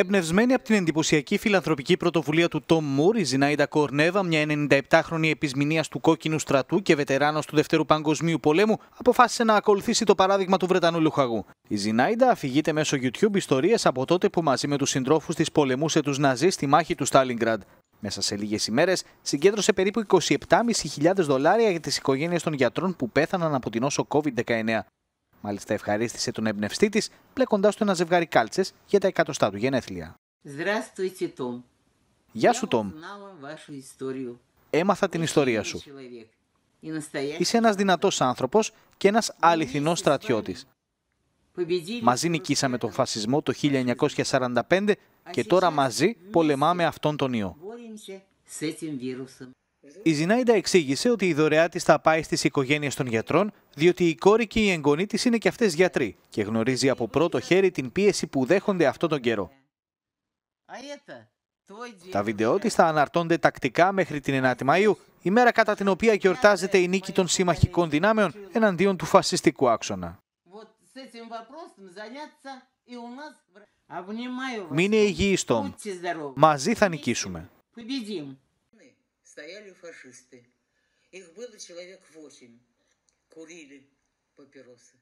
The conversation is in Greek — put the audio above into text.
Εμπνευσμένη από την εντυπωσιακή φιλανθρωπική πρωτοβουλία του Τόμ Μουρ, η Ζινάιντα Κορνέβα, μια 97χρονη επισμηνία του κόκκινου στρατού και βετεράνος του Δευτέρου Παγκοσμίου Πολέμου, αποφάσισε να ακολουθήσει το παράδειγμα του Βρετανού Λουχαγού. Η Ζινάιντα αφηγείται μέσω YouTube ιστορίες από τότε που μαζί με τους συντρόφους της πολεμούσε τους Ναζί στη μάχη του Στάλιγκραντ. Μέσα σε λίγες ημέρες συγκέντρωσε περίπου 27.500 δολάρια για τις οικογένειες των γιατρών που πέθαναν από την όσο COVID-19. Μάλιστα ευχαρίστησε τον εμπνευστή της, πλέκοντά του ένα ζευγάρι κάλτσες για τα εκατοστά του γενέθλια. Γεια σου, Τόμ. Έμαθα την ιστορία σου. Είσαι ένας δυνατός άνθρωπος και ένας αληθινός στρατιώτης. Μαζί νικήσαμε τον φασισμό το 1945 και τώρα μαζί πολεμάμε αυτόν τον ιό. Η Ζινάιντα εξήγησε ότι η δωρεά της θα πάει στις οικογένειες των γιατρών, διότι η κόρη και η εγγονή της είναι και αυτές γιατροί και γνωρίζει από πρώτο χέρι την πίεση που δέχονται αυτόν τον καιρό. Τα βίντεό της θα αναρτώνται τακτικά μέχρι την 9η Μαΐου, ημέρα κατά την οποία γιορτάζεται η νίκη των συμμαχικών δυνάμεων εναντίον του φασιστικού άξονα. Μην είναι Τόμ. Μαζί θα νικήσουμε. стояли фашисты. Их было человек восемь. Курили папиросы.